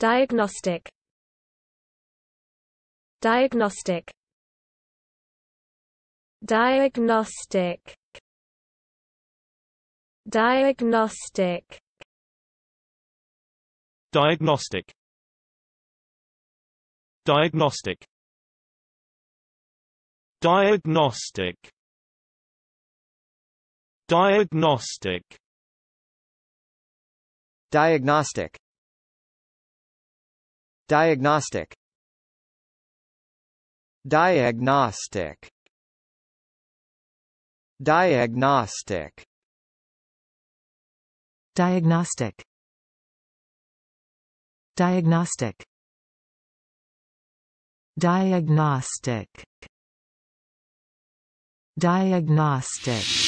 Diagnostic Diagnostic Diagnostic Diagnostic Diagnostic Diagnostic Diagnostic Diagnostic Diagnostic Diagnostic Diagnostic Diagnostic Diagnostic Diagnostic Diagnostic Diagnostic